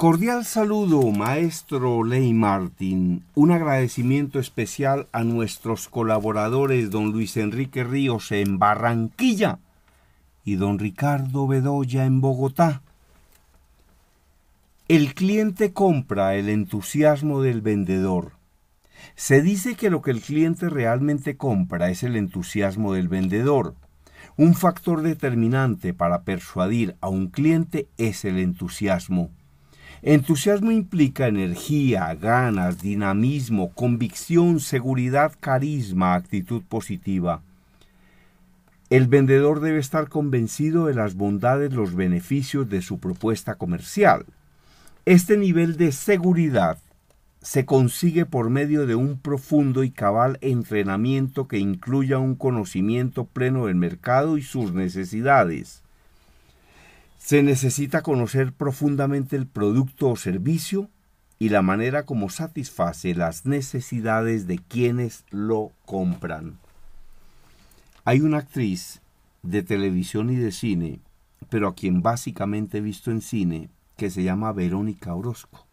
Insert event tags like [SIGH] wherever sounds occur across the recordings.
Cordial saludo, maestro Ley Martín. Un agradecimiento especial a nuestros colaboradores, don Luis Enrique Ríos en Barranquilla y don Ricardo Bedoya en Bogotá. El cliente compra el entusiasmo del vendedor. Se dice que lo que el cliente realmente compra es el entusiasmo del vendedor. Un factor determinante para persuadir a un cliente es el entusiasmo. Entusiasmo implica energía, ganas, dinamismo, convicción, seguridad, carisma, actitud positiva. El vendedor debe estar convencido de las bondades, los beneficios de su propuesta comercial. Este nivel de seguridad se consigue por medio de un profundo y cabal entrenamiento que incluya un conocimiento pleno del mercado y sus necesidades se necesita conocer profundamente el producto o servicio y la manera como satisface las necesidades de quienes lo compran. Hay una actriz de televisión y de cine, pero a quien básicamente he visto en cine, que se llama Verónica Orozco.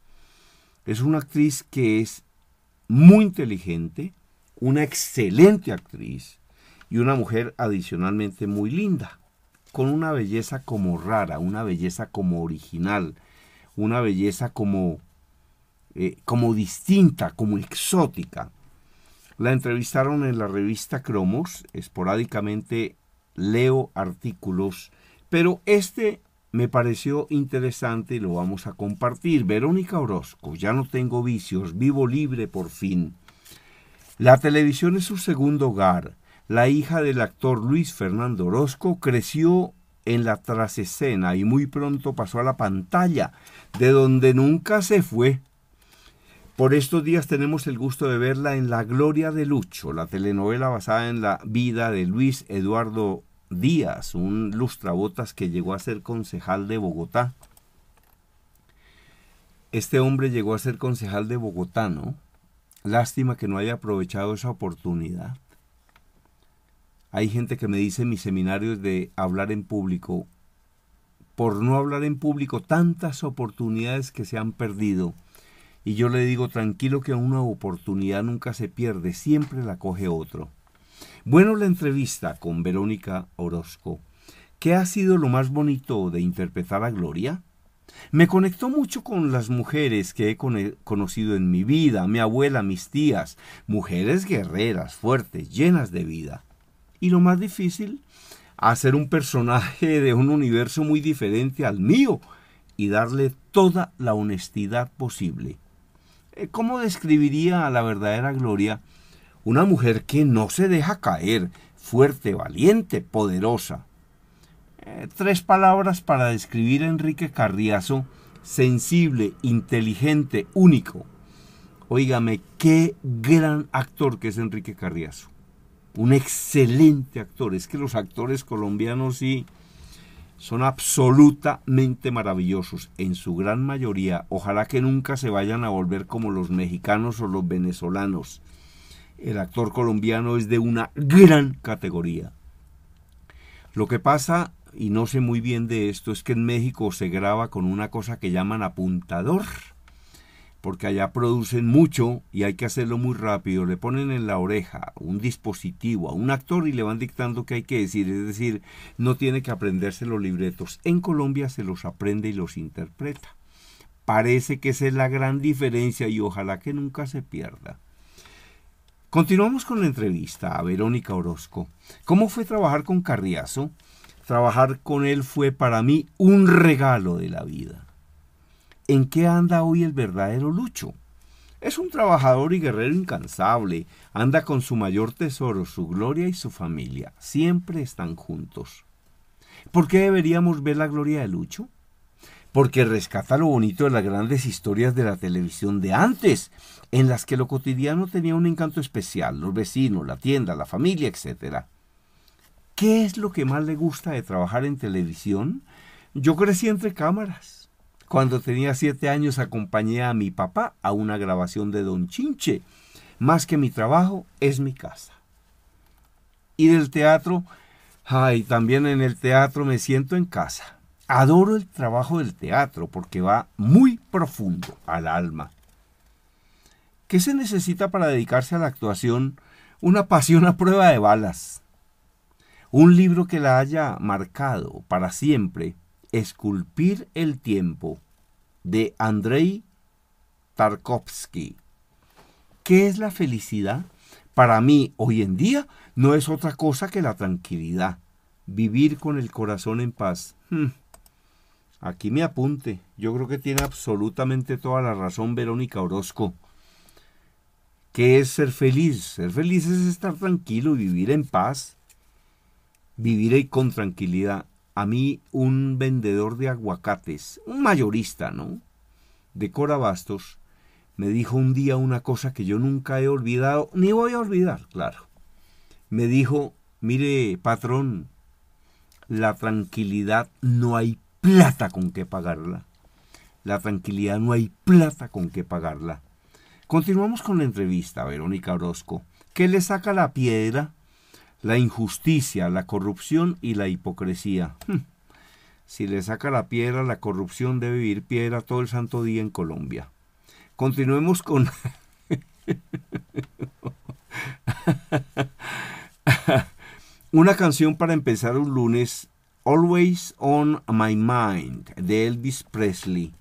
Es una actriz que es muy inteligente, una excelente actriz y una mujer adicionalmente muy linda con una belleza como rara, una belleza como original, una belleza como, eh, como distinta, como exótica. La entrevistaron en la revista Cromos, esporádicamente leo artículos, pero este me pareció interesante y lo vamos a compartir. Verónica Orozco, ya no tengo vicios, vivo libre por fin. La televisión es su segundo hogar la hija del actor Luis Fernando Orozco creció en la trasescena y muy pronto pasó a la pantalla, de donde nunca se fue. Por estos días tenemos el gusto de verla en La Gloria de Lucho, la telenovela basada en la vida de Luis Eduardo Díaz, un lustrabotas que llegó a ser concejal de Bogotá. Este hombre llegó a ser concejal de Bogotá, ¿no? Lástima que no haya aprovechado esa oportunidad. Hay gente que me dice en mis seminarios de hablar en público, por no hablar en público, tantas oportunidades que se han perdido. Y yo le digo, tranquilo que una oportunidad nunca se pierde, siempre la coge otro. Bueno, la entrevista con Verónica Orozco. ¿Qué ha sido lo más bonito de interpretar a Gloria? Me conectó mucho con las mujeres que he conocido en mi vida, mi abuela, mis tías, mujeres guerreras, fuertes, llenas de vida. Y lo más difícil, hacer un personaje de un universo muy diferente al mío y darle toda la honestidad posible. Eh, ¿Cómo describiría a la verdadera Gloria una mujer que no se deja caer, fuerte, valiente, poderosa? Eh, tres palabras para describir a Enrique Carriazo, sensible, inteligente, único. Óigame, qué gran actor que es Enrique Carriazo un excelente actor. Es que los actores colombianos sí son absolutamente maravillosos en su gran mayoría. Ojalá que nunca se vayan a volver como los mexicanos o los venezolanos. El actor colombiano es de una gran categoría. Lo que pasa, y no sé muy bien de esto, es que en México se graba con una cosa que llaman apuntador porque allá producen mucho y hay que hacerlo muy rápido. Le ponen en la oreja un dispositivo a un actor y le van dictando qué hay que decir. Es decir, no tiene que aprenderse los libretos. En Colombia se los aprende y los interpreta. Parece que esa es la gran diferencia y ojalá que nunca se pierda. Continuamos con la entrevista a Verónica Orozco. ¿Cómo fue trabajar con Carriazo? Trabajar con él fue para mí un regalo de la vida. ¿En qué anda hoy el verdadero Lucho? Es un trabajador y guerrero incansable. Anda con su mayor tesoro, su gloria y su familia. Siempre están juntos. ¿Por qué deberíamos ver la gloria de Lucho? Porque rescata lo bonito de las grandes historias de la televisión de antes, en las que lo cotidiano tenía un encanto especial, los vecinos, la tienda, la familia, etc. ¿Qué es lo que más le gusta de trabajar en televisión? Yo crecí entre cámaras. Cuando tenía siete años acompañé a mi papá a una grabación de Don Chinche. Más que mi trabajo es mi casa. Y del teatro, ay, también en el teatro me siento en casa. Adoro el trabajo del teatro porque va muy profundo al alma. ¿Qué se necesita para dedicarse a la actuación? Una pasión a prueba de balas. Un libro que la haya marcado para siempre Esculpir el tiempo de Andrei Tarkovsky. ¿Qué es la felicidad? Para mí, hoy en día, no es otra cosa que la tranquilidad. Vivir con el corazón en paz. Hmm. Aquí me apunte. Yo creo que tiene absolutamente toda la razón Verónica Orozco. ¿Qué es ser feliz? Ser feliz es estar tranquilo, vivir en paz, vivir con tranquilidad a mí un vendedor de aguacates, un mayorista, ¿no? De Corabastos, me dijo un día una cosa que yo nunca he olvidado, ni voy a olvidar, claro. Me dijo, mire, patrón, la tranquilidad no hay plata con que pagarla. La tranquilidad no hay plata con que pagarla. Continuamos con la entrevista, Verónica Orozco. ¿Qué le saca la piedra la injusticia, la corrupción y la hipocresía. Hmm. Si le saca la piedra, la corrupción debe vivir piedra todo el santo día en Colombia. Continuemos con... [LAUGHS] Una canción para empezar un lunes, Always on My Mind, de Elvis Presley.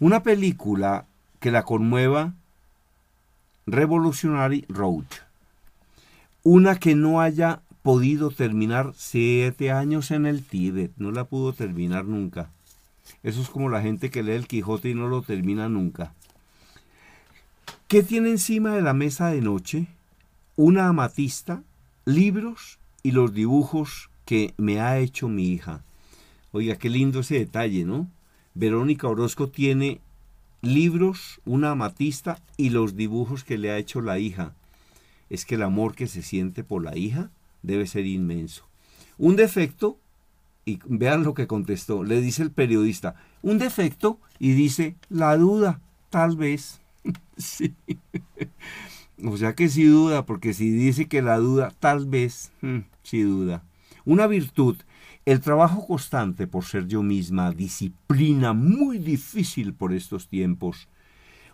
Una película que la conmueva, Revolutionary Road. Una que no haya podido terminar siete años en el Tíbet, no la pudo terminar nunca. Eso es como la gente que lee el Quijote y no lo termina nunca. ¿Qué tiene encima de la mesa de noche? Una amatista, libros y los dibujos que me ha hecho mi hija. Oiga, qué lindo ese detalle, ¿no? Verónica Orozco tiene libros, una amatista y los dibujos que le ha hecho la hija es que el amor que se siente por la hija debe ser inmenso. Un defecto, y vean lo que contestó, le dice el periodista, un defecto y dice la duda, tal vez. [LAUGHS] sí. O sea que sí duda, porque si dice que la duda, tal vez, mm, sí duda. Una virtud, el trabajo constante por ser yo misma, disciplina muy difícil por estos tiempos.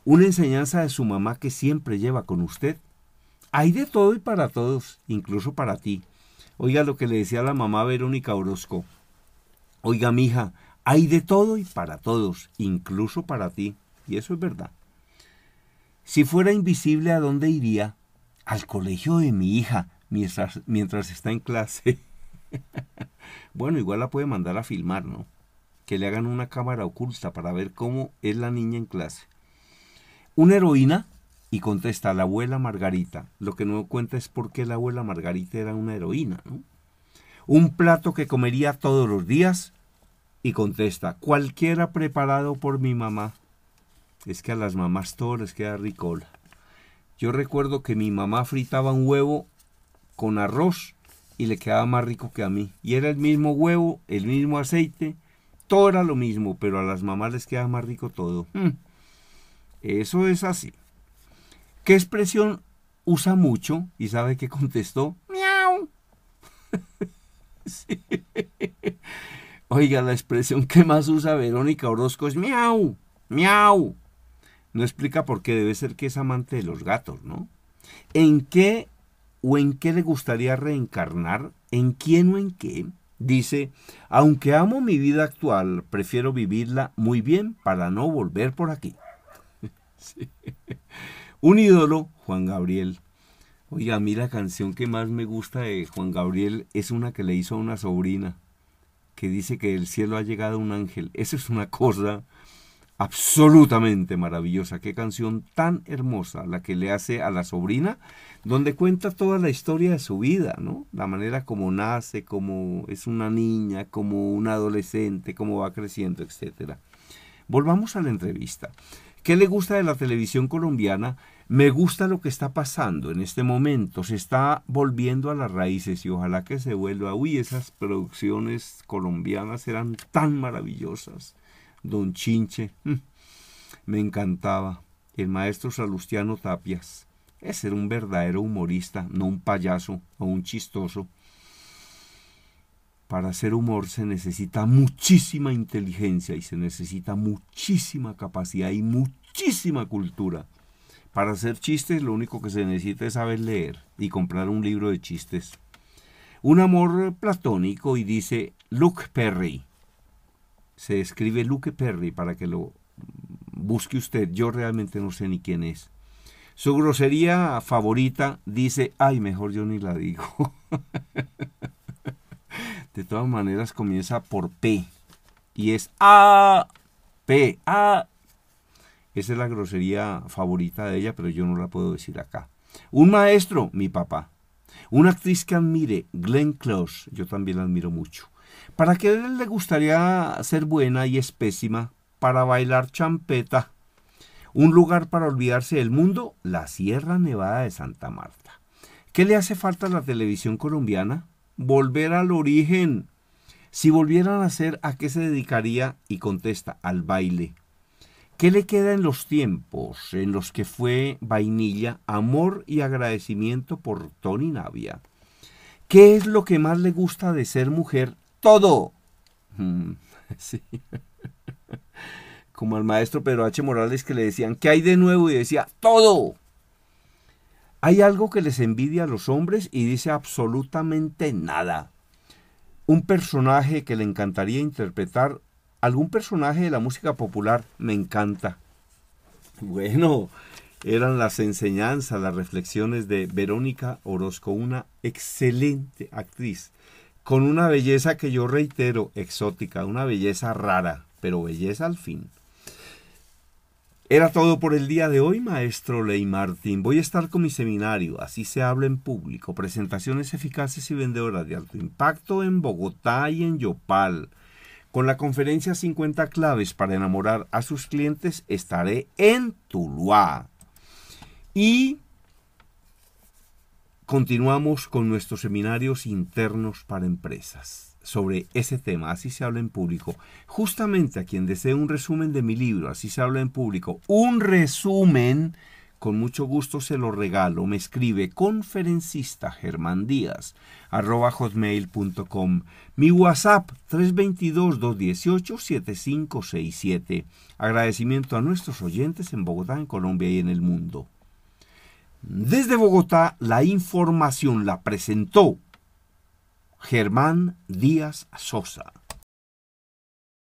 Una enseñanza de su mamá que siempre lleva con usted hay de todo y para todos, incluso para ti. Oiga lo que le decía la mamá Verónica Orozco. Oiga, mija, hay de todo y para todos, incluso para ti. Y eso es verdad. Si fuera invisible, ¿a dónde iría? Al colegio de mi hija, mientras, mientras está en clase. [LAUGHS] bueno, igual la puede mandar a filmar, ¿no? Que le hagan una cámara oculta para ver cómo es la niña en clase. Una heroína y contesta la abuela Margarita. Lo que no cuenta es por qué la abuela Margarita era una heroína. ¿no? Un plato que comería todos los días. Y contesta, cualquiera preparado por mi mamá. Es que a las mamás todo les queda rico. Yo recuerdo que mi mamá fritaba un huevo con arroz y le quedaba más rico que a mí. Y era el mismo huevo, el mismo aceite, todo era lo mismo, pero a las mamás les queda más rico todo. Mm. Eso es así. ¿Qué expresión usa mucho? ¿Y sabe qué contestó? Miau. [LAUGHS] Oiga, la expresión que más usa Verónica Orozco es miau, miau. No explica por qué debe ser que es amante de los gatos, ¿no? ¿En qué o en qué le gustaría reencarnar? ¿En quién o en qué? Dice, aunque amo mi vida actual, prefiero vivirla muy bien para no volver por aquí. [LAUGHS] sí. Un ídolo, Juan Gabriel. Oiga, a mí la canción que más me gusta de Juan Gabriel es una que le hizo a una sobrina, que dice que del cielo ha llegado un ángel. Eso es una cosa absolutamente maravillosa. Qué canción tan hermosa la que le hace a la sobrina, donde cuenta toda la historia de su vida, ¿no? La manera como nace, como es una niña, como un adolescente, cómo va creciendo, etc. Volvamos a la entrevista. ¿Qué le gusta de la televisión colombiana? Me gusta lo que está pasando en este momento. Se está volviendo a las raíces y ojalá que se vuelva. Uy, esas producciones colombianas eran tan maravillosas. Don Chinche, mm, me encantaba. El maestro Salustiano Tapias. es ser un verdadero humorista, no un payaso o un chistoso para hacer humor se necesita muchísima inteligencia y se necesita muchísima capacidad y muchísima cultura. Para hacer chistes lo único que se necesita es saber leer y comprar un libro de chistes. Un amor platónico y dice Luke Perry. Se escribe Luke Perry para que lo busque usted. Yo realmente no sé ni quién es. Su grosería favorita dice, ay, mejor yo ni la digo. [LAUGHS] De todas maneras comienza por P. Y es A. P. A. Esa es la grosería favorita de ella, pero yo no la puedo decir acá. Un maestro, mi papá. Una actriz que admire, Glenn Close, yo también la admiro mucho. ¿Para qué le gustaría ser buena y espésima Para bailar champeta. Un lugar para olvidarse del mundo, la Sierra Nevada de Santa Marta. ¿Qué le hace falta a la televisión colombiana? volver al origen. Si volvieran a ser, ¿a qué se dedicaría? Y contesta, al baile. ¿Qué le queda en los tiempos en los que fue vainilla, amor y agradecimiento por Tony Navia? ¿Qué es lo que más le gusta de ser mujer? Todo. Mm, [LAUGHS] sí. Como al maestro Pedro H. Morales que le decían, ¿qué hay de nuevo? Y decía, todo. Hay algo que les envidia a los hombres y dice absolutamente nada. Un personaje que le encantaría interpretar, algún personaje de la música popular, me encanta. Bueno, eran las enseñanzas, las reflexiones de Verónica Orozco, una excelente actriz, con una belleza que yo reitero, exótica, una belleza rara, pero belleza al fin. Era todo por el día de hoy, maestro Ley Martín. Voy a estar con mi seminario, así se habla en público, presentaciones eficaces y vendedoras de alto impacto en Bogotá y en Yopal. Con la conferencia 50 claves para enamorar a sus clientes estaré en Tuluá. Y continuamos con nuestros seminarios internos para empresas sobre ese tema, así se habla en público. Justamente a quien desee un resumen de mi libro, así se habla en público, un resumen, con mucho gusto se lo regalo. Me escribe conferencista Germán Díaz, hotmail.com. Mi WhatsApp 322-218-7567. Agradecimiento a nuestros oyentes en Bogotá, en Colombia y en el mundo. Desde Bogotá, la información la presentó Germán Díaz Sosa.